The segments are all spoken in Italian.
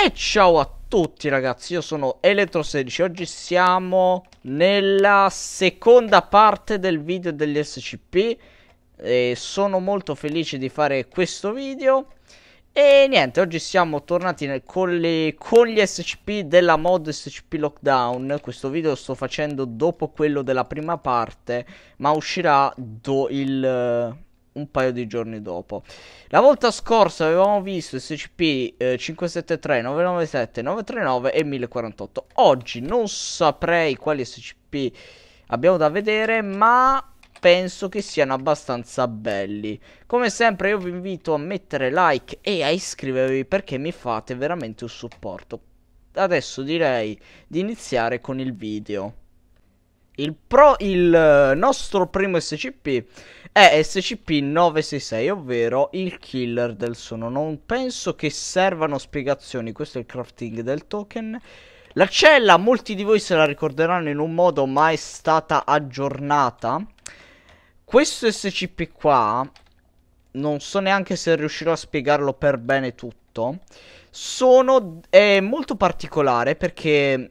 E ciao a tutti ragazzi, io sono Electro16 Oggi siamo nella seconda parte del video degli SCP e Sono molto felice di fare questo video E niente, oggi siamo tornati nel, con, le, con gli SCP della mod SCP Lockdown Questo video lo sto facendo dopo quello della prima parte Ma uscirà do, il un paio di giorni dopo. La volta scorsa avevamo visto SCP eh, 573, 997, 939 e 1048. Oggi non saprei quali SCP abbiamo da vedere, ma penso che siano abbastanza belli. Come sempre io vi invito a mettere like e a iscrivervi perché mi fate veramente un supporto. Adesso direi di iniziare con il video. Il, pro, il eh, nostro primo SCP è SCP-966, ovvero il killer del sonno. Non penso che servano spiegazioni, questo è il crafting del token. La cella, molti di voi se la ricorderanno in un modo, ma è stata aggiornata. Questo SCP qua, non so neanche se riuscirò a spiegarlo per bene tutto, sono, è molto particolare perché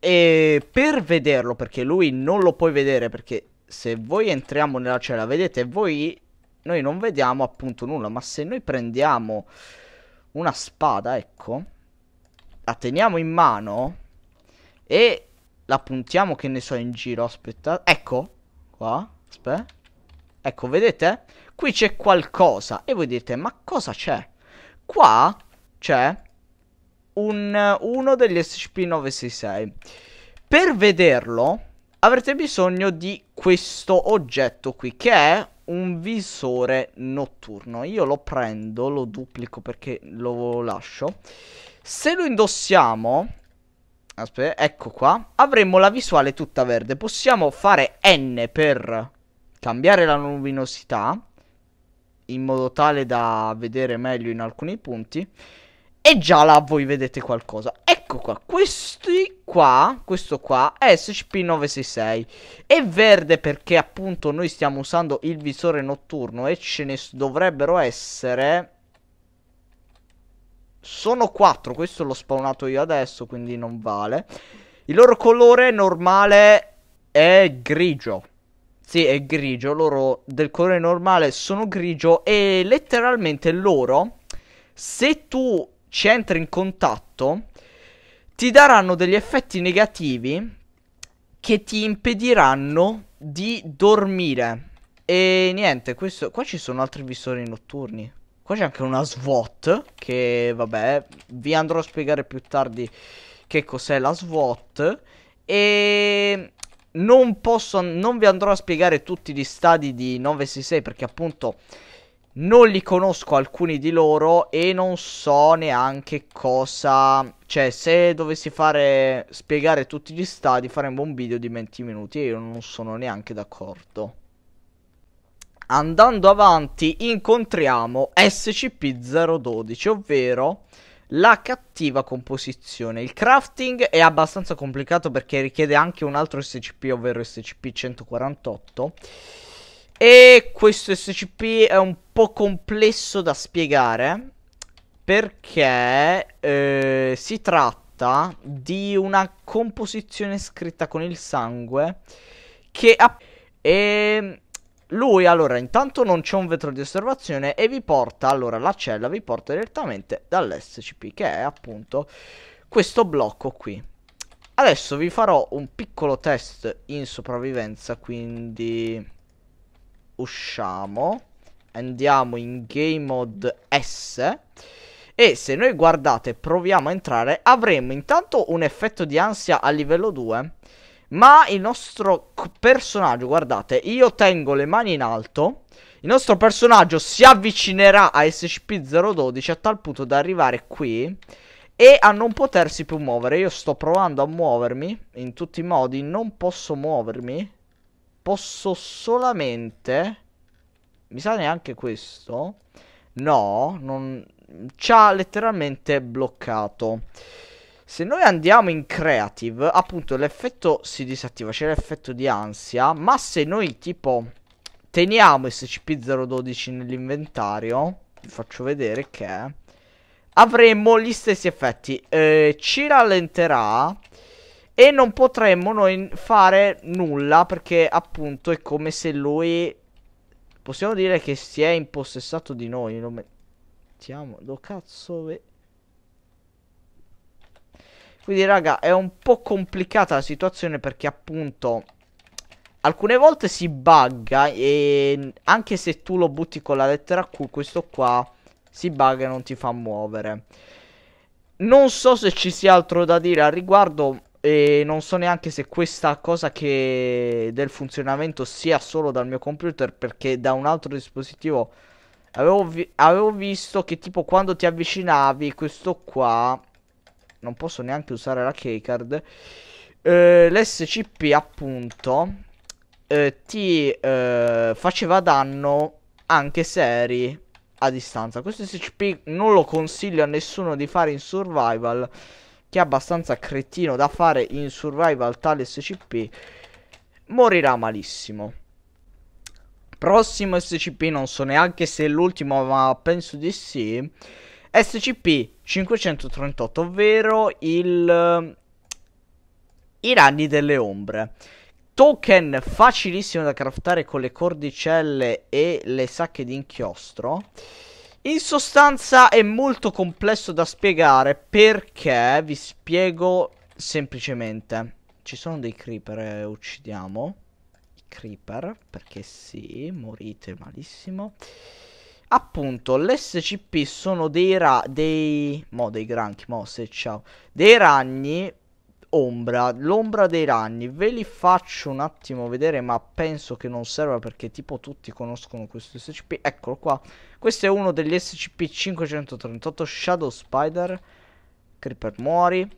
e per vederlo, perché lui non lo puoi vedere, perché se voi entriamo nella cella, vedete voi, noi non vediamo appunto nulla, ma se noi prendiamo una spada, ecco, la teniamo in mano e la puntiamo, che ne so, in giro, aspetta, ecco, qua, aspetta, ecco, vedete? Qui c'è qualcosa e voi dite, ma cosa c'è? Qua c'è un, uno degli SCP-966. Per vederlo avrete bisogno di questo oggetto qui che è un visore notturno. Io lo prendo, lo duplico perché lo lascio. Se lo indossiamo, aspetta, ecco qua, avremo la visuale tutta verde. Possiamo fare N per cambiare la luminosità in modo tale da vedere meglio in alcuni punti e già là voi vedete qualcosa. Ecco qua, questi qua, questo qua è SCP-966. È verde perché appunto noi stiamo usando il visore notturno e ce ne dovrebbero essere... Sono 4, questo l'ho spawnato io adesso, quindi non vale. Il loro colore normale è grigio. Sì, è grigio, loro del colore normale sono grigio e letteralmente loro, se tu ci entri in contatto, ti daranno degli effetti negativi che ti impediranno di dormire. E niente, questo, qua ci sono altri visori notturni. Qua c'è anche una SWAT che vabbè, vi andrò a spiegare più tardi che cos'è la SWAT e non posso non vi andrò a spiegare tutti gli stadi di 966 perché appunto non li conosco alcuni di loro e non so neanche cosa... Cioè, se dovessi fare... spiegare tutti gli stadi faremmo un video di 20 minuti e io non sono neanche d'accordo. Andando avanti incontriamo SCP-012, ovvero la cattiva composizione. Il crafting è abbastanza complicato perché richiede anche un altro SCP, ovvero SCP-148. E questo SCP è un po' complesso da spiegare perché eh, si tratta di una composizione scritta con il sangue che ha... E lui allora intanto non c'è un vetro di osservazione e vi porta allora la cella vi porta direttamente dall'SCP che è appunto questo blocco qui. Adesso vi farò un piccolo test in sopravvivenza quindi usciamo, andiamo in game mode S e se noi guardate proviamo a entrare avremo intanto un effetto di ansia a livello 2 ma il nostro personaggio, guardate, io tengo le mani in alto il nostro personaggio si avvicinerà a SCP-012 a tal punto da arrivare qui e a non potersi più muovere. Io sto provando a muovermi in tutti i modi, non posso muovermi. Posso solamente... Mi sa neanche questo? No, non... Ci ha letteralmente bloccato. Se noi andiamo in creative, appunto l'effetto si disattiva, c'è l'effetto di ansia, ma se noi tipo teniamo SCP-012 nell'inventario, vi faccio vedere che avremo gli stessi effetti. Eh, ci rallenterà e non potremmo noi fare nulla perché appunto è come se lui... Possiamo dire che si è impossessato di noi. Lo mettiamo... Lo cazzo... Quindi raga è un po' complicata la situazione perché appunto... Alcune volte si bugga e anche se tu lo butti con la lettera Q questo qua si bugga e non ti fa muovere. Non so se ci sia altro da dire al riguardo e non so neanche se questa cosa che del funzionamento sia solo dal mio computer perché da un altro dispositivo avevo, vi avevo visto che tipo quando ti avvicinavi questo qua non posso neanche usare la keycard eh, l'SCP appunto eh, ti eh, faceva danno anche se eri a distanza questo SCP non lo consiglio a nessuno di fare in survival che è abbastanza cretino da fare in survival tale SCP, morirà malissimo. Prossimo SCP, non so neanche se è l'ultimo, ma penso di sì. SCP-538, ovvero il... I ragni delle ombre. Token facilissimo da craftare con le cordicelle e le sacche di inchiostro. In sostanza è molto complesso da spiegare perché vi spiego semplicemente. Ci sono dei creeper, eh, uccidiamo. I creeper, perché sì, morite malissimo. Appunto, l'SCP sono dei ra... dei... mo dei granchi, mo se ciao. Dei ragni ombra, l'ombra dei ragni, ve li faccio un attimo vedere ma penso che non serva perché tipo tutti conoscono questo SCP, eccolo qua, questo è uno degli SCP-538 Shadow Spider, Creeper muori,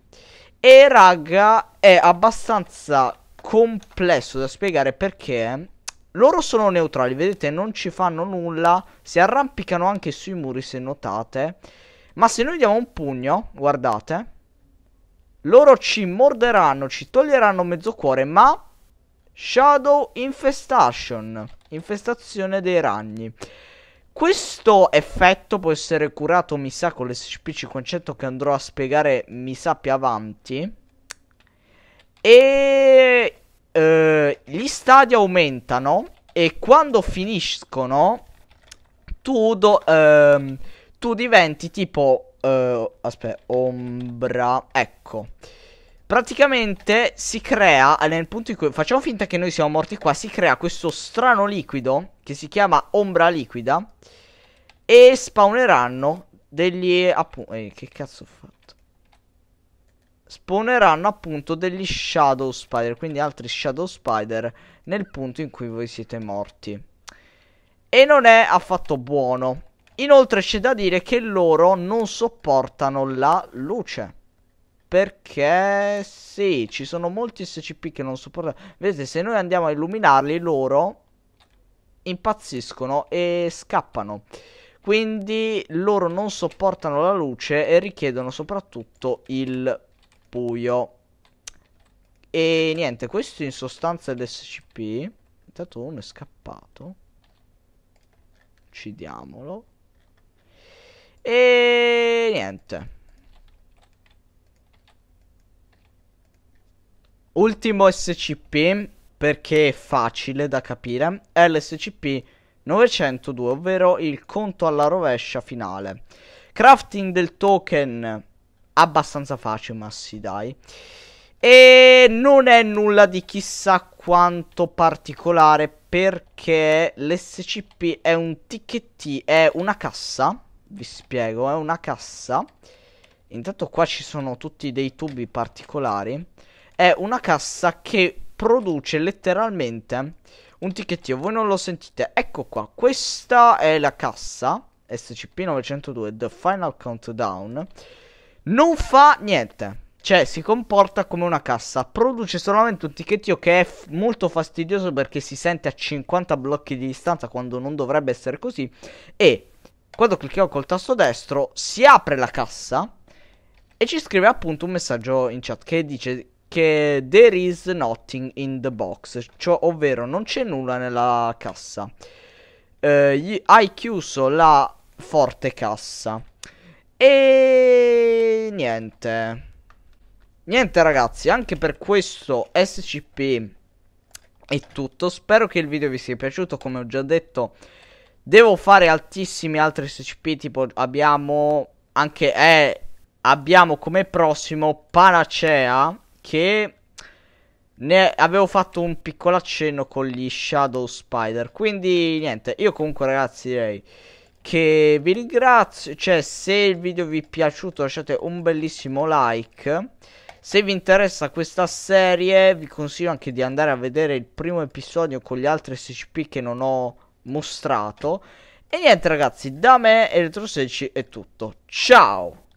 e raga è abbastanza complesso da spiegare perché loro sono neutrali, vedete non ci fanno nulla, si arrampicano anche sui muri se notate, ma se noi diamo un pugno, guardate, loro ci morderanno, ci toglieranno mezzo cuore, ma... Shadow Infestation. Infestazione dei ragni. Questo effetto può essere curato, mi sa, con l'SPC concetto che andrò a spiegare, mi sa, più avanti. E... Eh, gli stadi aumentano e quando finiscono tu, do, ehm, tu diventi tipo uh, aspetta, ombra, ecco. Praticamente si crea, nel punto in cui facciamo finta che noi siamo morti qua, si crea questo strano liquido che si chiama ombra liquida e spawneranno degli, appunto, eh, che cazzo ho fatto? Spawneranno appunto degli shadow spider, quindi altri shadow spider nel punto in cui voi siete morti. E non è affatto buono. Inoltre c'è da dire che loro non sopportano la luce. Perché sì, ci sono molti SCP che non sopportano. Vedete, se noi andiamo a illuminarli, loro impazziscono e scappano. Quindi loro non sopportano la luce e richiedono soprattutto il buio. E niente, questo in sostanza è l'SCP. Intanto uno è scappato. Uccidiamolo. E niente. Ultimo SCP, perché è facile da capire, è l'SCP 902, ovvero il conto alla rovescia finale. Crafting del token abbastanza facile, ma sì dai. E non è nulla di chissà quanto particolare perché l'SCP è un ticchettino, è una cassa vi spiego, è una cassa. Intanto qua ci sono tutti dei tubi particolari. È una cassa che produce letteralmente un ticchettio. Voi non lo sentite. Ecco qua, questa è la cassa SCP-902 The Final Countdown. Non fa niente. Cioè, si comporta come una cassa. Produce solamente un ticchettio che è molto fastidioso perché si sente a 50 blocchi di distanza quando non dovrebbe essere così. E quando clicchiamo col tasto destro si apre la cassa e ci scrive appunto un messaggio in chat che dice che there is nothing in the box, cioè ovvero non c'è nulla nella cassa. Eh, hai chiuso la forte cassa. E niente. Niente ragazzi, anche per questo SCP è tutto. Spero che il video vi sia piaciuto, come ho già detto Devo fare altissimi altri SCP, tipo abbiamo anche... Eh, abbiamo come prossimo Panacea, che ne avevo fatto un piccolo accenno con gli Shadow Spider. Quindi niente, io comunque ragazzi direi che vi ringrazio. Cioè, se il video vi è piaciuto lasciate un bellissimo like. Se vi interessa questa serie vi consiglio anche di andare a vedere il primo episodio con gli altri SCP che non ho mostrato. E niente ragazzi, da me Elettro16 è tutto. Ciao!